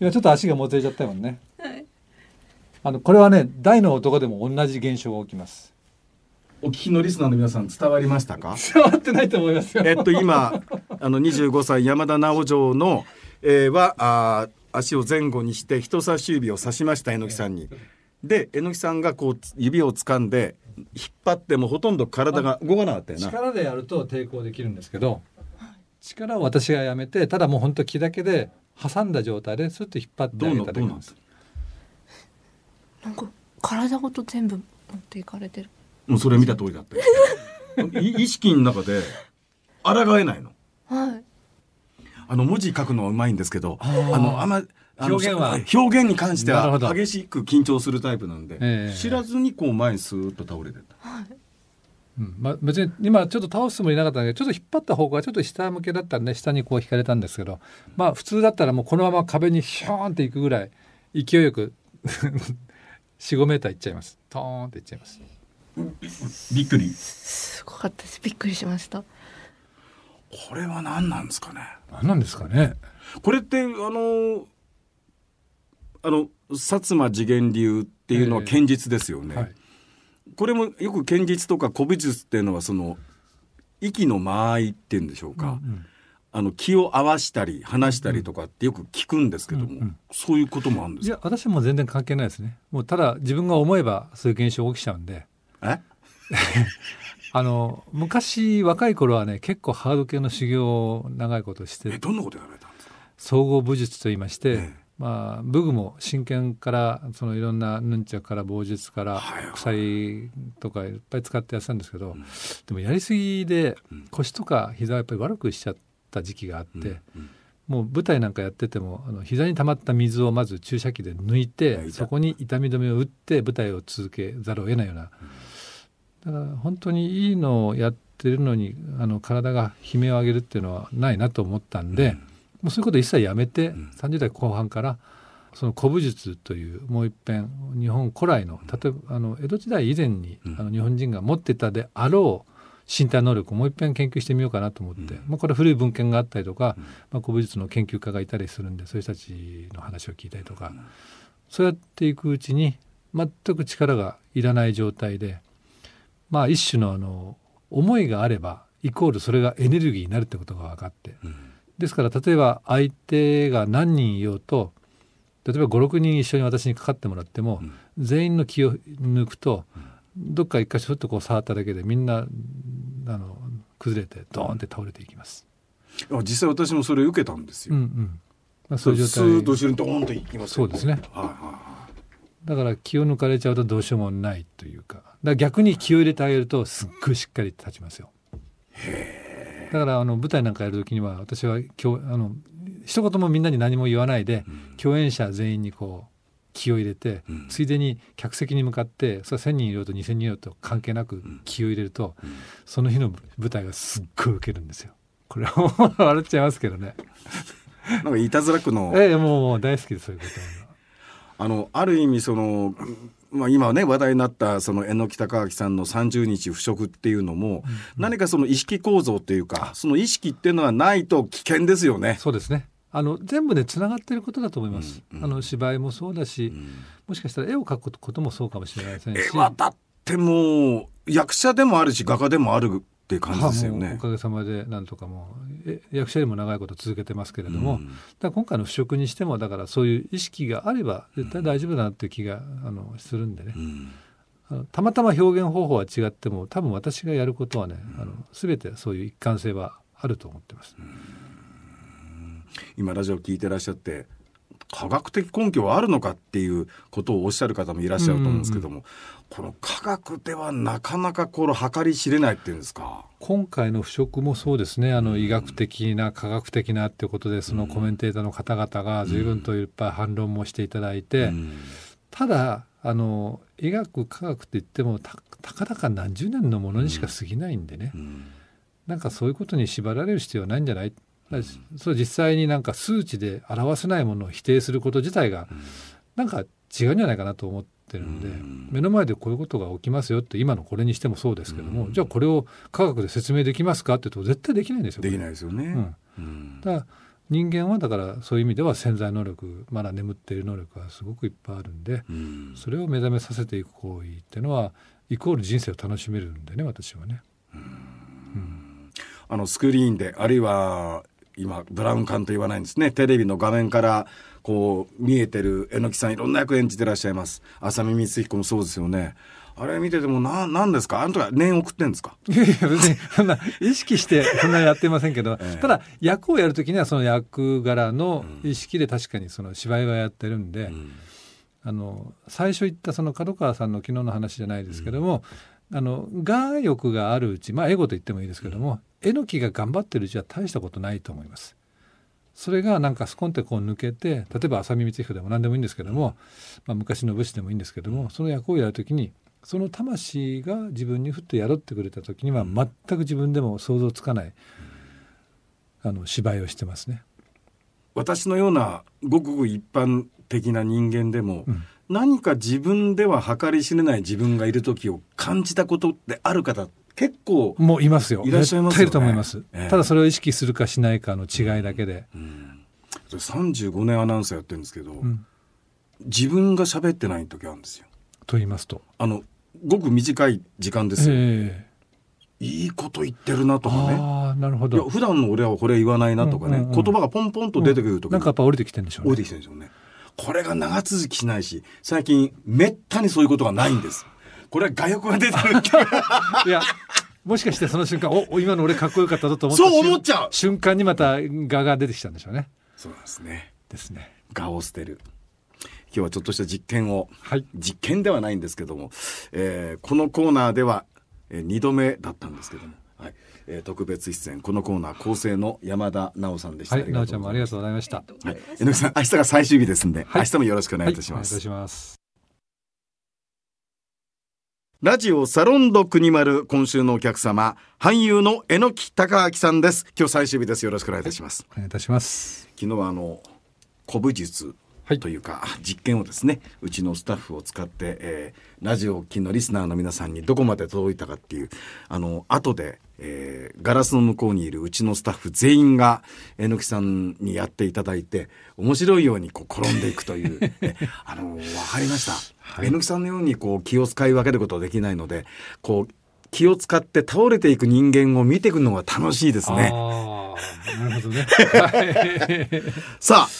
今ちょっと足がもつれちゃったもんね、はい、あのこれはね大の男でも同じ現象が起きますお聞きのリスナーの皆さん伝わりましたか 伝わってないと思いますえっと今あの25歳山田直城の、えー、はあ足を前後にして人差し指を指しましたえのきさんに。でえのきさんがこう指を掴んで引っ張ってもほとんど体が動かなかったよな力でやると抵抗できるんですけど力を私がやめてただもう本当木だけで挟んだ状態ですっと引っ張ってあげただけなんですなんか体ごと全部持っていかれてるもうそれ見た通りだった 意識の中で抗えないのはいあの文字書くのはうまいんですけどあのあま表現は表現に関しては激しく緊張するタイプなんで、え知らずにこう前にスーッと倒れてた、はいうん、まあ、別に今ちょっと倒すもいなかったんでちょっと引っ張った方向はちょっと下向けだったんで下にこう引かれたんですけどまあ普通だったらもうこのまま壁にヒョーンっていくぐらい勢いよく45 メーターいっちゃいますトーンっていっちゃいますびっくりすごかったですびっくりしましたこれは何なんですかね何なんですかねこれってあのあの薩摩次元流っていうのは堅実ですよね、えーはいこれもよく剣術とか古武術っていうのはその息の間合いっていうんでしょうか、うんうん、あの気を合わしたり離したりとかってよく聞くんですけども、うんうん、そういうこともあるんですいや私も全然関係ないですねもうただ自分が思えばそういう現象起きちゃうんでえ あの昔若い頃はね結構ハード系の修行を長いことしてどんなことやられたんですか総合武術と言いまして、ええまあ、武具も真剣からそのいろんなヌンチャクから棒術から鎖とかいっぱい使ってやってたんですけど、でもやりすぎで腰とか膝をやっぱり悪くしちゃった時期があって、うんうん、もう舞台なんかやっててもあの膝に溜まった水をまず注射器で抜いてそこに痛み止めを打って舞台を続けざるを得ないような、だから本当にいいのをやってるのにあの体が悲鳴を上げるっていうのはないなと思ったんで。うんもうそういうこと一切やめて、うん、30代後半からその古武術というもう一遍日本古来の例えばあの江戸時代以前に、あの日本人が持ってたであろう身体能力をもう一遍研究してみようかなと思って、うん、まあ、これ古い文献があったりとか、うん、まあ、古武術の研究家がいたりするんでそういう人たちの話を聞いたりとか、うん、そうやっていくうちに全く力がいらない状態で、まあ、一種のあの思いがあればイコールそれがエネルギーになるってことが分かって、ですから例えば相手が何人いようと例えば56人一緒に私にかかってもらっても、うん、全員の気を抜くと、うん、どっか一箇所ちっとこう触っただけでみんなあの崩れてドーンって倒れていきます。うん、実際私もそれ受けたんですよ。うんうん、まあ、そういう状態。どしりとオンといきます、そうですね。はいはい、だから気を抜かれちゃうとどうしようもないというか、だか逆に気を入れてあげるとすっごいしっかり立ちますよ。へえ。だからあの舞台なんかやる時には私はきょあの一言もみんなに何も言わないで、うん、共演者全員にこう気を入れて、うん、ついでに客席に向かってそれ1,000人いようと2,000人いようと関係なく気を入れると、うん、その日の舞台がすっごいウケるんですよ。これは笑っちゃいますけどね。なんかいたずらくの。ええもう大好きですそういうこと。あのある意味そのまあ、今ね話題になったその榎木隆明さんの30日不食っていうのも、何かその意識構造というかその意識っていうのはないと危険ですよね。そうですねあの全部ねつながってることだと思います。うんうん、あの芝居もそうだし、うん、もしかしたら絵を描くこともそうかもしれませんし。絵はだってもう役者でもあるし画家でもあるって感じですよね。おかげさまでなんとかもえ役者よりも長いこと続けてますけれども、うん、だ今回の腐食にしてもだからそういう意識があれば絶対大丈夫だなっていう気が、あのするんでね、うん、たまたま表現方法は違っても多分私がやることはね、うん、あの全てそういう一貫性はあると思ってます。今ラジオ聞いてらっしゃって科学的根拠はあるのかっていうことをおっしゃる方もいらっしゃると思うんですけども、この科学ではなかなかこの計り知れないっていうんですか今回の腐食もそうですねあの医学的な、うん、科学的なっていうことでそのコメンテーターの方々が随分といっぱい反論もしていただいて、うん、ただあの医学科学って言ってもたかだか何十年のものにしか過ぎないんでね、うん、なんかそういうことに縛られる必要はないんじゃないそう実際になんか数値で表せないものを否定すること自体が、うん、なんか違うんじゃないかなと思って。ってるんで、うん、目の前でこういうことが起きますよって今のこれにしてもそうですけども、うん、じゃあこれを科学で説明できますかって言うと絶対できないんですよ。できないですよね。うん、だから人間はだからそういう意味では潜在能力まだ眠っている能力がすごくいっぱいあるんで、それを目覚めさせていく行為っていうのはイコール人生を楽しめるんでね私はね。あのスクリーンであるいは今ブラウン管と言わないんですねテレビの画面からこう見えてる榎木さんいろんな役演じてらっしゃいます浅見光彦もそうですよねあれ見ててもな、なんですかあん時は念送ってんですかいやいや、別に、そんな、意識して、そんなやってませんけど、ええ、ただ、役をやる時には、その役柄の意識で確かにその芝居はやってるんで、うん、あの、最初言ったその角川さんの昨日の話じゃないですけども、うん、あの、我欲があるうち、まあ、エゴと言ってもいいですけども、えのきが頑張ってるうちは大したことないと思います。それがなんかスコンってこう抜けて例えば浅見光彦でも何でもいいんですけども、まあ、昔の武士でもいいんですけどもその役をやる時にその魂が自分にふって宿ってくれた時には全く自分でも想像つかない、あの芝居をしてますね。私のようなごくごく一般的な人間でも、うん、何か自分では計り知れない自分がいる時を感じたことってある方結構もういますよいらっしゃいます、ね、ると思います、えー、ただそれを意識するかしないかの違いだけで、うん、35年アナウンサーやってるんですけど、うん、自分が喋ってない時あるんですよと言いますとあのごく短い時間ですよ、えー、いいこと言ってるなとかねあなるほど普段の俺はこれ言わないなとかね、うんうんうん、言葉がポンポンと出てくると、うん、なんかやっぱ降りてきてるんでしょうね降りてきてるんでしょうねこれが長続きしないし最近めったにそういうことがないんですこれは画欲が出てるってい やもしかしてその瞬間お今の俺かっこよかったぞと思ったそう思っちゃう瞬間にまた画が出てきたんでしょうねそうですねですね画を捨てる今日はちょっとした実験を、はい、実験ではないんですけども、えー、このコーナーでは、えー、2度目だったんですけども、はいえー、特別出演このコーナー構成の山田奈緒さんでした。はい、奈ちゃんもありがとうございました。はい、えのきさん明日が最終日ですんで、はい、明日もよろしくお願いいたします。はい、お願いします。ラジオサロンド国丸今週のお客様俳優の榎木隆明さんです今日最終日ですよろしくお願いいたします、お願いいたします昨日はあの古武術というか、はい、実験をですねうちのスタッフを使って、えー、ラジオを聴きのリスナーの皆さんにどこまで届いたかっていうあの後でえー、ガラスの向こうにいるうちのスタッフ全員が榎木さんにやっていただいて面白いようにこう転んでいくという、あの分かりました、はい、きさんのようにこう気を使い分けることはできないのでこう気を使って倒れていく人間を見ていくのが楽しいですね。あなるほどね さあ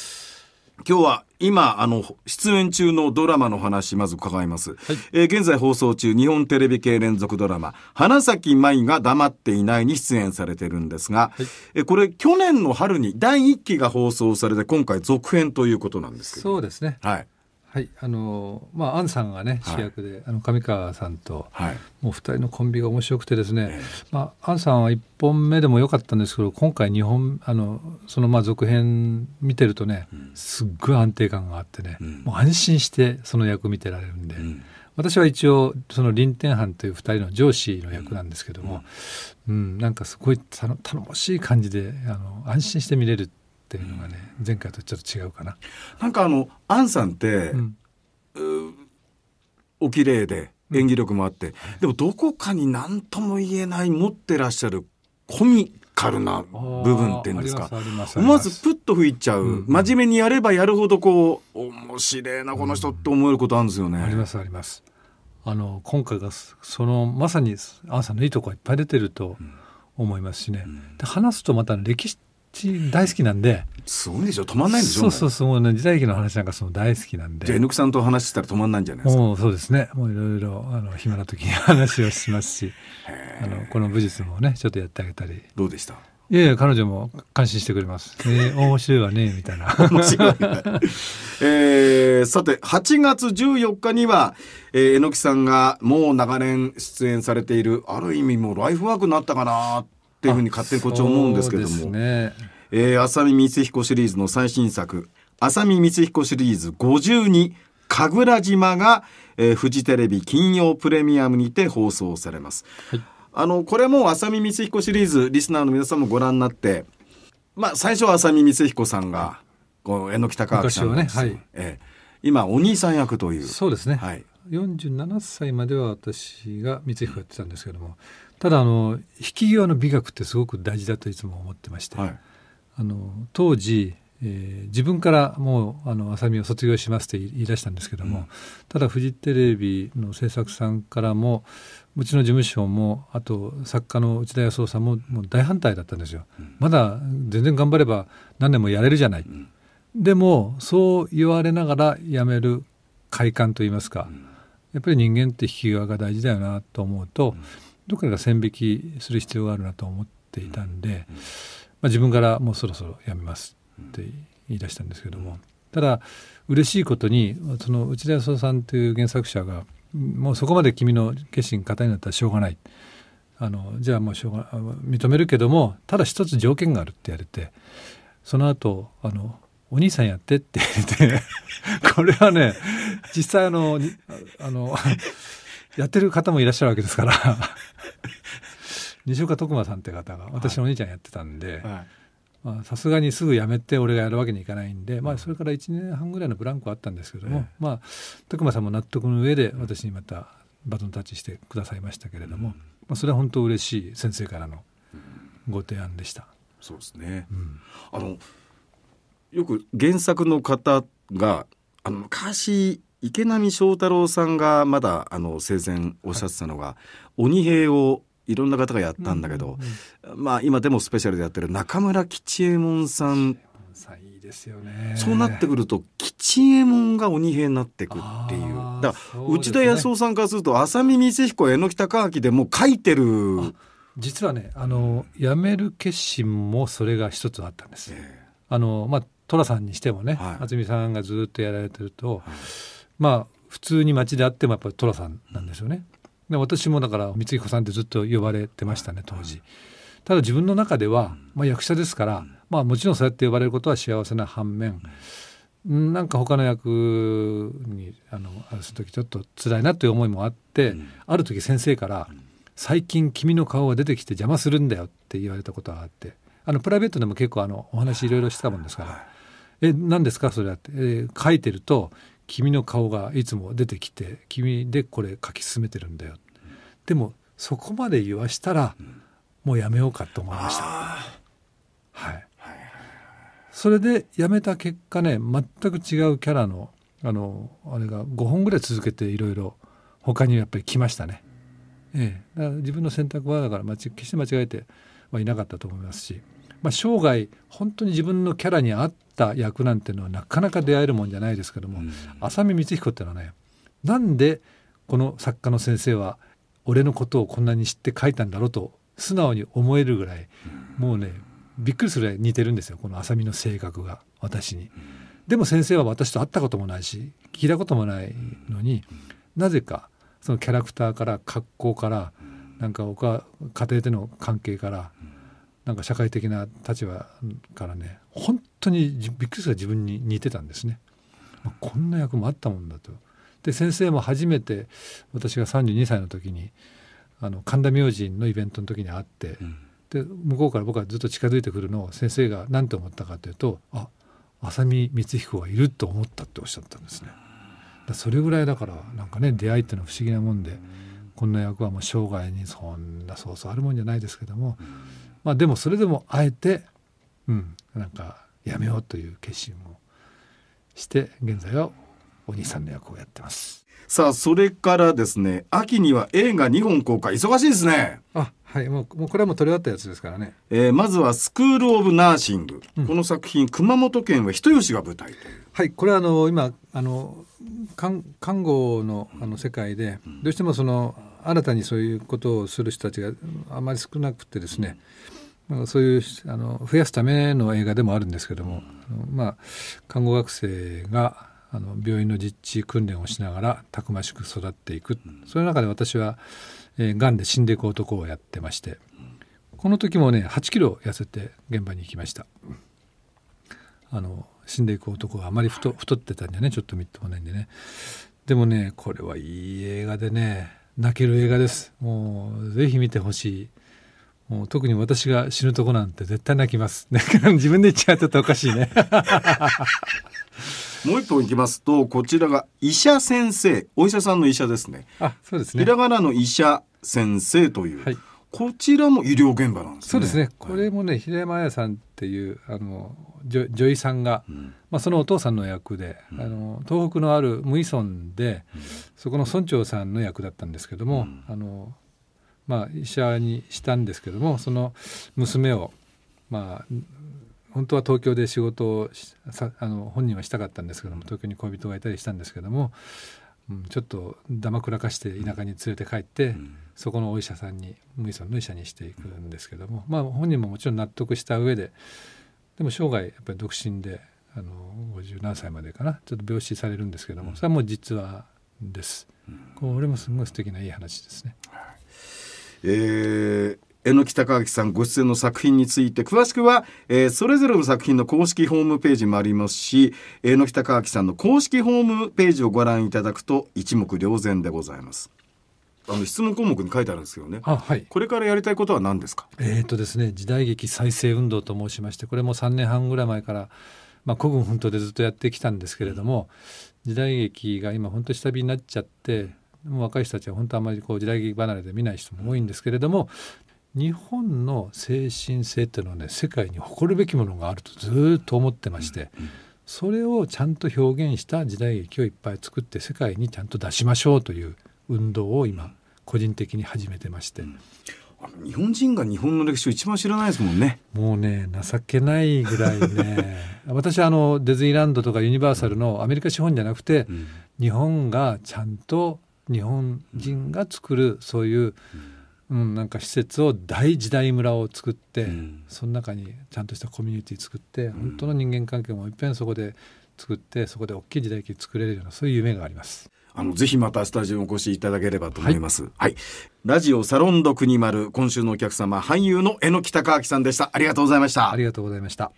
今日は今あの出演中のドラマの話まず伺います、はい、えー、現在放送中日本テレビ系連続ドラマ「花咲舞が黙っていない」に出演されてるんですが、はい、えこれ去年の春に第1期が放送されて今回続編ということなんですけどそうですねはいはいあのまあ、アさんが、ね、主役で、はい、あの上川さんと、はい、もう2人のコンビが面白くてですね、えー、まあ、アさんは1本目でも良かったんですけど今回2本あのそのまあ続編見てるとね、うん、すっごい安定感があってね、うん、もう安心してその役見てられるんで、うん、私は一応その林天藩という2人の上司の役なんですけども、うんなんかすごい頼もしい感じであの安心して見れるっていうのがね、うん、前回とちょっと違うかな。なんかあのアンさんって、うん、お綺麗で演技力もあって、でもどこかに何とも言えない持ってらっしゃるコミカルな部分っていうんですか思わずプッと吹いちゃう、うん真面目にやればやるほどこう面白いなこの人って思えることあるんですよね。うん、ありますあります。あの今回がそのまさにアンさんのいいとこがいっぱい出てると思いますしね、で話すとまた歴史ち大好きなんで。すごいでしょ止まんないんでしょそうそうそう、ね、時代劇の話なんかその大好きなんで。じゃあ、N さんと話したら止まんないんじゃないですか。もうそうですね。もういろいろ、あの、暇な時に話をしますし、あの、この武術もね、ちょっとやってあげたり。どうでしたいやいや、彼女も感心してくれます。えー、面白いわね、みたいな。面白い、ね。えー、さて、8月14日には、えー、えのきさんがもう長年出演されている、ある意味もうライフワークになったかなっていうふうに勝手にこっち思うんですけども、ねえー、浅見光彦シリーズの最新作「浅見光彦シリーズ52神楽島が」えー、フジテレビ金曜プレミアムにて放送されます。はい、あのこれも浅見光彦シリーズリスナーの皆さんもご覧になって、まあ、最初は浅見光彦さんがこう榎木隆明さんねはいえー、今お兄さん役というそうですね、はい、47歳までは私が光彦やってたんですけどもただあの引き際の美学ってすごく大事だといつも思ってまして、はい、あの当時、えー、自分からもうあの浅見を卒業しますって言い出したんですけども、うん、ただフジテレビの制作さんからもうちの事務所もあと作家の内田康夫さんももう大反対だったんですよ、うん、まだ全然頑張れば何年もやれるじゃない、うん、でもそう言われながら辞める快感といいますか、やっぱり人間って引き際が大事だよなと思うと。どこかが線引きする必要があるなと思っていたんで、まあ、自分からもうそろそろやめますって言い出したんですけども、ただ嬉しいことにその内田康夫さんという原作者がもうそこまで君の決心型になったらしょうがないあのじゃあもうしょうが認めるけどもただ一つ条件があるって言われてその後あのお兄さんやってって言ってこれはね実際あのあのやってる方もいらっしゃるわけですから西岡徳馬さんって方が私のお兄ちゃんやってたんで、さすがにすぐ辞めて俺がやるわけにいかないんで、まあ、それから1年半ぐらいのブランクはあったんですけども、まあ徳馬さんも納得の上で私にまたバトンタッチしてくださいましたけれども、うん、まあ、それは本当嬉しい先生からのご提案でした。そうですね、うん、あのよく原作の方があの昔池波正太郎さんがまだあの生前おっしゃってたのが、はい、鬼兵をいろんな方がやったんだけど、うんうんうん、まあ今でもスペシャルでやってる中村吉右衛門さんですよねそうなってくると吉右衛門が鬼兵になってくっていうだからう、ね、内田康夫さんからすると浅見光彦榎木隆明でもう書いてる実はねあの辞める決心もそれが一つあったんです、えー、あのまあ寅さんにしてもね、はい、渥美さんがずっとやられてると、はいまあ普通に街で会ってもやっぱり寅さんなんですよね。で私もだから光彦さんってずっと呼ばれてましたね当時。ただ自分の中では、まあ、役者ですから、まあ、もちろんそうやって呼ばれることは幸せな反面、なんか他の役にあのある時ちょっと辛いなという思いもあって、ある時先生から「最近君の顔が出てきて邪魔するんだよ」って言われたことがあってあのプライベートでも結構あのお話いろいろしてたもんですから「え何ですかそれは」って、えー、書いてると君の顔がいつも出てきて君でこれ書き進めてるんだよ、うん、でもそこまで言わしたら、うん、もうやめようかと思いました、はい、それでやめた結果ね全く違うキャラのあのあれが5本ぐらい続けていろいろ他にやっぱり来ましたね、ええ、自分の選択はだから決して間違えてはいなかったと思いますし。まあ、生涯本当に自分のキャラに合った役なんてのはなかなか出会えるもんじゃないですけども、うん、浅見光彦ってのはねなんでこの作家の先生は俺のことをこんなに知って書いたんだろうと素直に思えるぐらい、うん、もうねびっくりするぐらい似てるんですよこの浅見の性格が私に、うん。でも先生は私と会ったこともないし聞いたこともないのに、なぜかそのキャラクターから格好からなんか僕は家庭での関係からなんか社会的な立場からね本当にびっくりする自分に似てたんですね。こんな役もあったもんだと。で先生も初めて私が32歳の時にあの神田明神のイベントの時に会って、うん、で向こうから僕はずっと近づいてくるのを先生が何て思ったかというと「あ浅見光彦がいると思った」っておっしゃったんですね。それぐらいだからなんかね出会いってのは不思議なもんでこんな役はもう生涯にそんなそうそうあるもんじゃないですけども。うんまあ、でもそれでもあえて、うん、なんかやめようという決心をして現在はお兄さんの役をやってますさあそれからですね秋には映画2本公開忙しいですねあはいもうもうこれはもう取り終わったやつですからね、えー、まずは「スクール・オブ・ナーシング」うん、この作品熊本県は人吉が舞台はいこれはあの今あの看看護のあの世界で、どうしてもその新たにそういうことをする人たちがあまり少なくてですね、うんまあ、そういうあの増やすための映画でもあるんですけども、うん、まあ、看護学生があの病院の実地訓練をしながらたくましく育っていく、うん、その中で私は、えー、がんで死んでいく男をやってまして、この時もね8キロ痩せて現場に行きました。あの死んでいく男があまり太ってたんじゃねちょっとみっともないんでねでもねこれはいい映画でね泣ける映画ですもうぜひ見てほしいもう特に私が死ぬとこなんて絶対泣きます。だ から自分で言っちゃっとおかしいね。もう一本いきますと、こちらが医者先生、お医者さんの医者ですね。あ、そうですね。ひらがなの医者先生という、はい、こちらも医療現場なんですね。そうですね。これもね、平山彩さんっていうあのじょ、女医さんが、うん、まあそのお父さんの役で、うん、あの東北のある無医村で、うん、そこの村長さんの役だったんですけども、あのまあ、医者にしたんですけどもその娘を、まあ、本当は東京で仕事をあの本人はしたかったんですけども東京に恋人がいたりしたんですけども、うん、ちょっとだまくらかして田舎に連れて帰って、うん、そこのお医者さんに無医村の医者にしていくんですけども、まあ、本人ももちろん納得した上ででも生涯やっぱり独身で。あの50何歳までかなちょっと病死されるんですけども、それはもう実話です。これもすごい素敵ないい話ですね。えー、えのきたかさんご出演の作品について詳しくは、えー、それぞれの作品の公式ホームページもありますしえのきたかさんの公式ホームページをご覧いただくと一目瞭然でございます。あの質問項目に書いてあるんですよね。はい。これからやりたいことは何ですか。えっ、ー、とですね、時代劇再生運動と申しまして、これも3年半ぐらい前から。まあ、古軍奮闘でずっとやってきたんですけれども、時代劇が今本当下火になっちゃってもう若い人たちは本当あんまりこう時代劇離れで見ない人も多いんですけれども、日本の精神性っていうのはね世界に誇るべきものがあるとずっと思ってまして、うんうん、それをちゃんと表現した時代劇をいっぱい作って世界にちゃんと出しましょうという運動を今個人的に始めてまして。うん日本人が日本の歴史を一番知らないですもんね。もうね情けないぐらいね 私あのディズニーランドとかユニバーサルのアメリカ資本じゃなくて、うん、日本がちゃんと日本人が作るそういう、うん、うん、なんか施設を大時代村を作って、うん、その中にちゃんとしたコミュニティ作って、本当の人間関係もいっぺんそこで作ってそこで大きい時代劇作れるようなそういう夢があります。あの、ぜひまたスタジオにお越しいただければと思います。はい。はい、ラジオサロンド国丸、今週のお客様、俳優の榎木隆明さんでした。ありがとうございました。ありがとうございました。